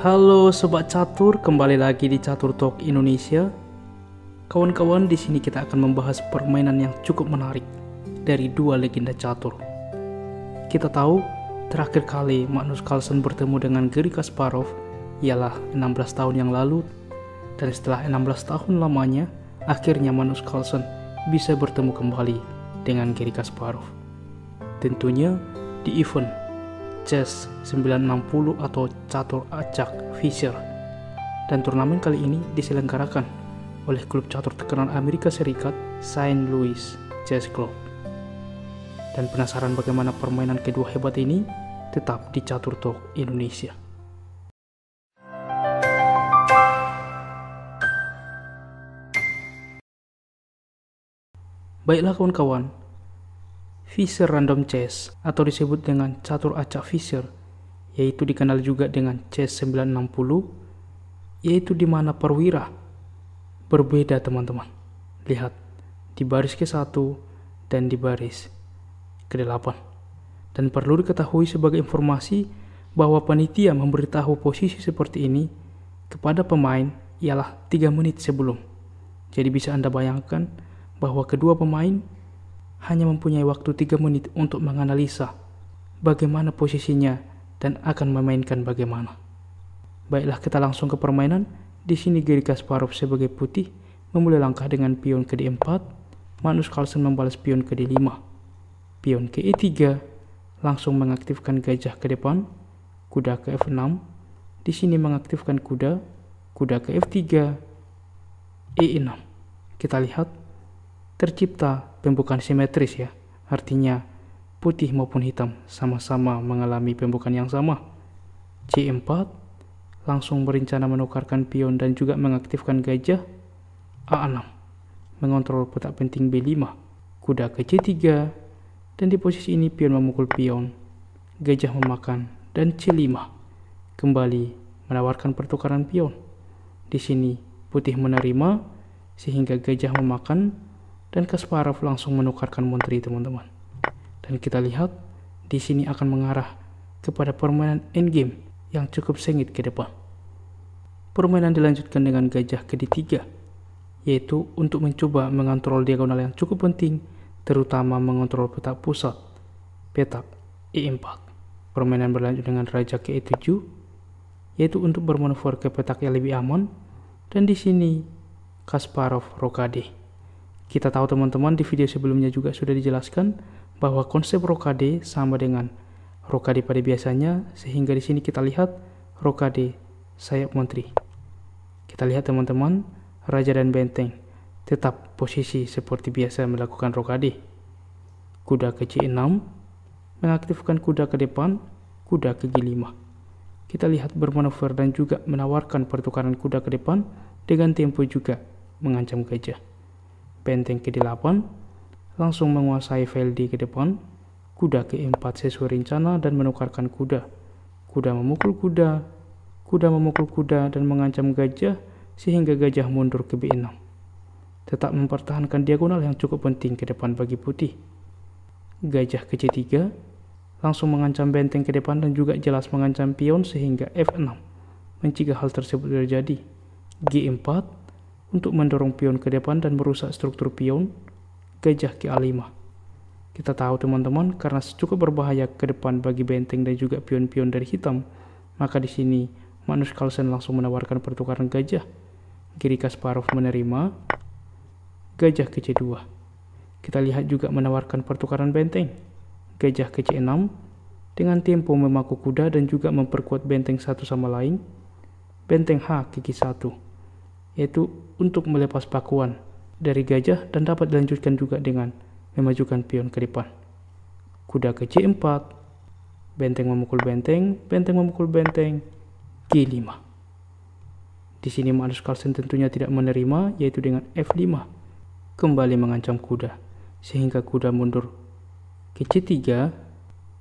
Halo sobat catur, kembali lagi di Catur Talk Indonesia. Kawan-kawan, di sini kita akan membahas permainan yang cukup menarik dari dua legenda catur. Kita tahu terakhir kali Magnus Carlsen bertemu dengan Garry Kasparov ialah 16 tahun yang lalu dan setelah 16 tahun lamanya akhirnya Magnus Carlsen bisa bertemu kembali dengan Garry Kasparov. Tentunya di event Chess 960 atau catur acak Fisher. Dan turnamen kali ini diselenggarakan oleh klub catur terkenal Amerika Serikat Saint Louis Chess Club. Dan penasaran bagaimana permainan kedua hebat ini? Tetap di Catur Talk Indonesia. Baiklah kawan-kawan, Fischer Random Chess atau disebut dengan catur acak Fischer, yaitu dikenal juga dengan Chess 960, yaitu di mana perwira berbeda teman-teman. Lihat, di baris ke-1 dan di baris ke-8. Dan perlu diketahui sebagai informasi bahwa panitia memberitahu posisi seperti ini kepada pemain ialah 3 menit sebelum. Jadi bisa Anda bayangkan bahwa kedua pemain hanya mempunyai waktu 3 menit untuk menganalisa bagaimana posisinya dan akan memainkan bagaimana. Baiklah kita langsung ke permainan. Di sini Gary Kasparov sebagai putih memulai langkah dengan pion ke D4, Magnus Carlsen membalas pion ke D5. Pion ke E3 langsung mengaktifkan gajah ke depan, kuda ke F6, di sini mengaktifkan kuda, kuda ke F3, E6. Kita lihat tercipta pembukaan simetris ya. Artinya putih maupun hitam sama-sama mengalami pembukaan yang sama. C4 langsung berencana menukarkan pion dan juga mengaktifkan gajah. A6 mengontrol petak penting B5, kuda ke C3, dan di posisi ini pion memukul pion, gajah memakan, dan C5 kembali menawarkan pertukaran pion. Di sini putih menerima sehingga gajah memakan dan Kasparov langsung menukarkan menteri teman-teman. Dan kita lihat di sini akan mengarah kepada permainan endgame yang cukup sengit ke depan. Permainan dilanjutkan dengan gajah ke 3 yaitu untuk mencoba mengontrol diagonal yang cukup penting, terutama mengontrol petak pusat, petak E4. Permainan berlanjut dengan raja ke E7, yaitu untuk bermanuver ke petak yang lebih aman, dan di sini Kasparov rokade. Kita tahu teman-teman di video sebelumnya juga sudah dijelaskan bahwa konsep rokade sama dengan rokade pada biasanya sehingga di sini kita lihat rokade sayap menteri. Kita lihat teman-teman, raja dan benteng tetap posisi seperti biasa melakukan rokade. Kuda ke C6 mengaktifkan kuda ke depan, kuda ke G5. Kita lihat bermanuver dan juga menawarkan pertukaran kuda ke depan dengan tempo juga mengancam gajah benteng ke 8 langsung menguasai Veldi ke depan, kuda ke-4 sesuai rencana dan menukarkan kuda. Kuda memukul kuda, kuda memukul kuda dan mengancam gajah sehingga gajah mundur ke B6. Tetap mempertahankan diagonal yang cukup penting ke depan bagi putih. Gajah ke C3 langsung mengancam benteng ke depan dan juga jelas mengancam pion sehingga F6 mencegah hal tersebut terjadi. G4 untuk mendorong pion ke depan dan merusak struktur pion gajah ke A5. Kita tahu teman-teman karena cukup berbahaya ke depan bagi benteng dan juga pion-pion dari hitam, maka di sini Magnus Carlsen langsung menawarkan pertukaran gajah. Giri Kasparov menerima gajah ke C2. Kita lihat juga menawarkan pertukaran benteng. Gajah ke C6 dengan tempo memaku kuda dan juga memperkuat benteng satu sama lain. Benteng H Kiki 1 yaitu untuk melepas pakuan dari gajah dan dapat dilanjutkan juga dengan memajukan pion ke depan. Kuda ke C4, benteng memukul benteng, benteng memukul benteng, G5. Di sini Magnus Carlsen tentunya tidak menerima, yaitu dengan F5, kembali mengancam kuda, sehingga kuda mundur ke C3,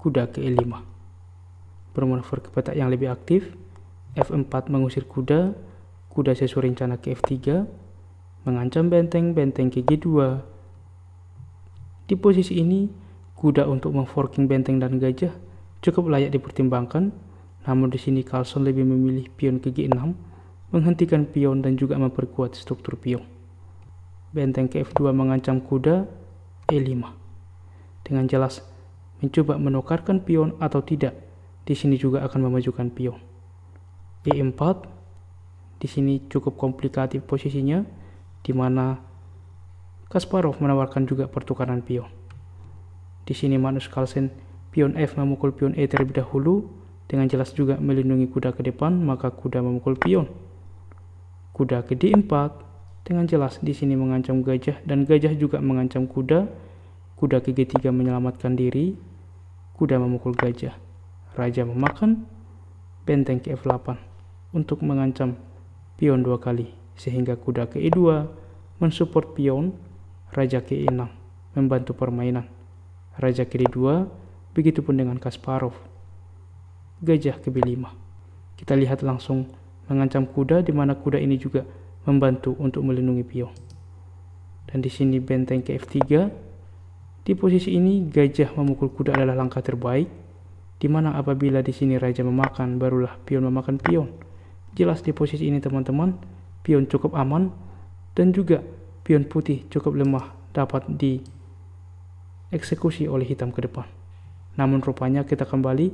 kuda ke E5. Bermanuver ke petak yang lebih aktif, F4 mengusir kuda, kuda sesuai rencana ke F3 mengancam benteng-benteng ke G2. Di posisi ini, kuda untuk memforking benteng dan gajah cukup layak dipertimbangkan, namun di sini Carlson lebih memilih pion ke G6, menghentikan pion dan juga memperkuat struktur pion. Benteng ke F2 mengancam kuda E5. Dengan jelas, mencoba menukarkan pion atau tidak, di sini juga akan memajukan pion. E4 di sini cukup komplikatif posisinya, di mana Kasparov menawarkan juga pertukaran pion. Di sini Magnus kalsen pion F memukul pion E terlebih dahulu, dengan jelas juga melindungi kuda ke depan, maka kuda memukul pion. Kuda ke D4, dengan jelas di sini mengancam gajah dan gajah juga mengancam kuda. Kuda ke G3 menyelamatkan diri, kuda memukul gajah. Raja memakan benteng ke F8 untuk mengancam pion dua kali, sehingga kuda ke E2 mensupport pion raja ke E6, membantu permainan. Raja ke e 2 begitupun dengan Kasparov. Gajah ke B5. Kita lihat langsung mengancam kuda di mana kuda ini juga membantu untuk melindungi pion. Dan di sini benteng ke F3. Di posisi ini gajah memukul kuda adalah langkah terbaik di mana apabila di sini raja memakan barulah pion memakan pion. Jelas di posisi ini teman-teman, pion cukup aman dan juga pion putih cukup lemah dapat dieksekusi oleh hitam ke depan. Namun rupanya kita kembali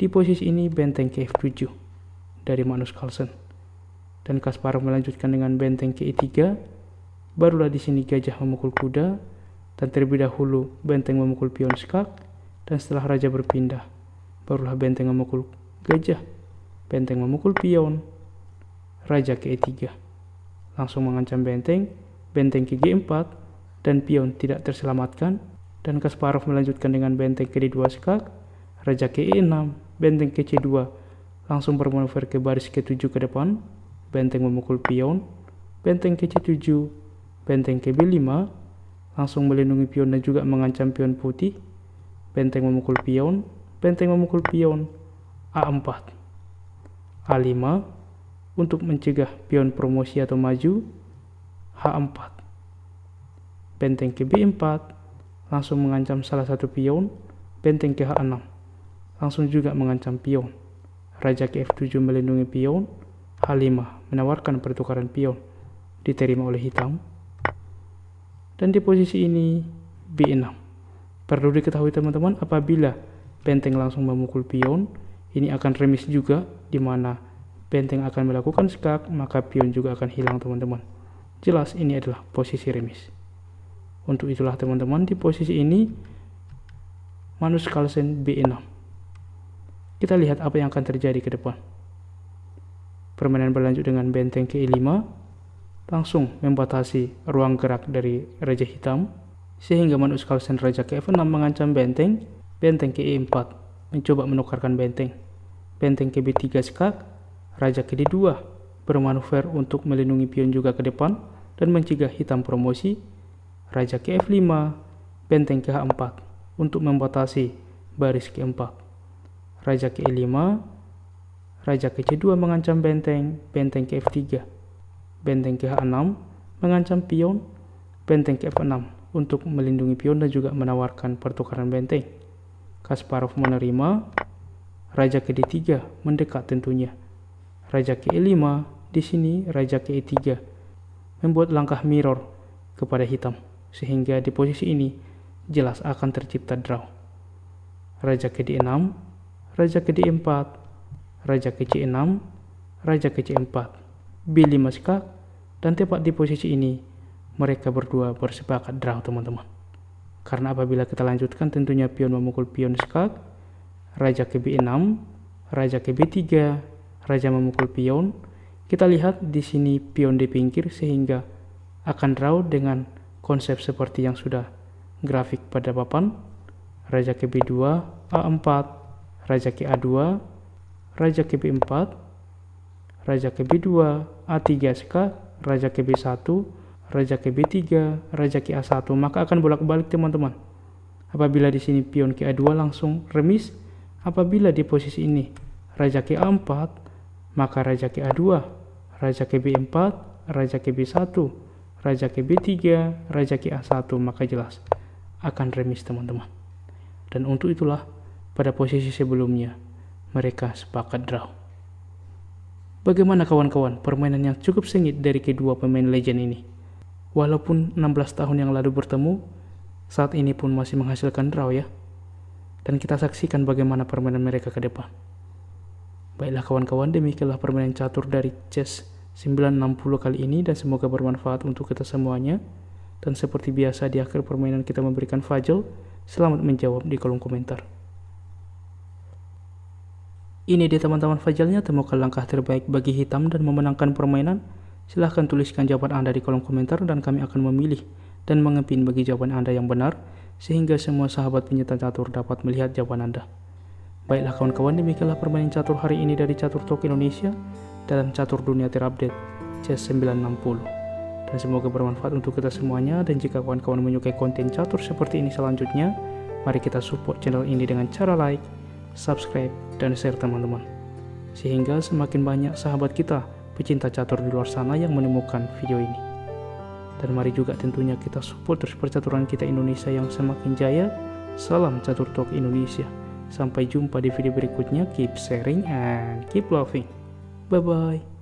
di posisi ini benteng ke F7 dari manus Carlsen. Dan Kasparov melanjutkan dengan benteng ke E3. Barulah di sini gajah memukul kuda dan terlebih dahulu benteng memukul pion skak dan setelah raja berpindah barulah benteng memukul gajah Benteng memukul pion. Raja ke E3. Langsung mengancam benteng, benteng ke G4, dan pion tidak terselamatkan. Dan Kasparov melanjutkan dengan benteng ke D2 skak, raja ke E6, benteng ke C2, langsung bermanuver ke baris ke-7 ke depan, benteng memukul pion, benteng ke C7, benteng ke B5, langsung melindungi pion dan juga mengancam pion putih, benteng memukul pion, benteng memukul pion, A4. A5 untuk mencegah pion promosi atau maju, H4. Benteng ke B4 langsung mengancam salah satu pion, benteng ke H6 langsung juga mengancam pion. Raja ke F7 melindungi pion, H5 menawarkan pertukaran pion, diterima oleh hitam. Dan di posisi ini B6. Perlu diketahui teman-teman apabila benteng langsung memukul pion, ini akan remis juga di mana benteng akan melakukan skak maka pion juga akan hilang teman-teman jelas ini adalah posisi remis untuk itulah teman-teman di posisi ini Manus Carlsen B6 kita lihat apa yang akan terjadi ke depan permainan berlanjut dengan benteng ke 5 langsung membatasi ruang gerak dari Raja Hitam sehingga Manus Carlsen Raja ke F6 mengancam benteng benteng ke E4 mencoba menukarkan benteng benteng KB3 Skak, Raja KD2 bermanuver untuk melindungi pion juga ke depan dan mencegah hitam promosi, Raja Ke f 5 benteng KH4 untuk membatasi baris keempat. Raja ke-5, e Raja ke-2 mengancam benteng, benteng ke-F3. Benteng ke-6 mengancam pion, benteng ke-F6 untuk melindungi pion dan juga menawarkan pertukaran benteng. Kasparov menerima, raja ke D3 mendekat tentunya. Raja ke E5, di sini raja ke E3 membuat langkah mirror kepada hitam sehingga di posisi ini jelas akan tercipta draw. Raja ke D6, raja ke D4, raja ke C6, raja ke C4. B5 skak dan tepat di posisi ini mereka berdua bersepakat draw teman-teman. Karena apabila kita lanjutkan tentunya pion memukul pion skak raja ke b6, raja ke b3, raja memukul pion. Kita lihat di sini pion dipingkir sehingga akan draw dengan konsep seperti yang sudah grafik pada papan. Raja ke b2, a4, raja ke a2, raja ke b4, raja ke b2, a3sk, raja ke b1, raja ke b3, raja ke a1, maka akan bolak-balik teman-teman. Apabila di sini pion ke a2 langsung remis, Apabila di posisi ini raja a 4 maka raja a 2 raja b 4 raja b 1 raja b 3 raja a 1 maka jelas akan remis teman-teman. Dan untuk itulah pada posisi sebelumnya mereka sepakat draw. Bagaimana kawan-kawan permainan yang cukup sengit dari kedua pemain legend ini? Walaupun 16 tahun yang lalu bertemu, saat ini pun masih menghasilkan draw ya dan kita saksikan bagaimana permainan mereka ke depan. Baiklah kawan-kawan, demikianlah permainan catur dari Chess 960 kali ini dan semoga bermanfaat untuk kita semuanya. Dan seperti biasa di akhir permainan kita memberikan Fajl, selamat menjawab di kolom komentar. Ini dia teman-teman Fajalnya temukan langkah terbaik bagi hitam dan memenangkan permainan. Silahkan tuliskan jawaban Anda di kolom komentar dan kami akan memilih dan mengepin bagi jawaban Anda yang benar, sehingga semua sahabat penyetan catur dapat melihat jawaban Anda. Baiklah kawan-kawan, demikianlah permainan catur hari ini dari Catur Talk Indonesia dalam Catur Dunia Terupdate C960. Dan semoga bermanfaat untuk kita semuanya dan jika kawan-kawan menyukai konten catur seperti ini selanjutnya, mari kita support channel ini dengan cara like, subscribe, dan share teman-teman. Sehingga semakin banyak sahabat kita, pecinta catur di luar sana yang menemukan video ini. Dan mari juga tentunya kita support terus percaturan kita Indonesia yang semakin jaya. Salam Catur Talk Indonesia. Sampai jumpa di video berikutnya. Keep sharing and keep loving. Bye-bye.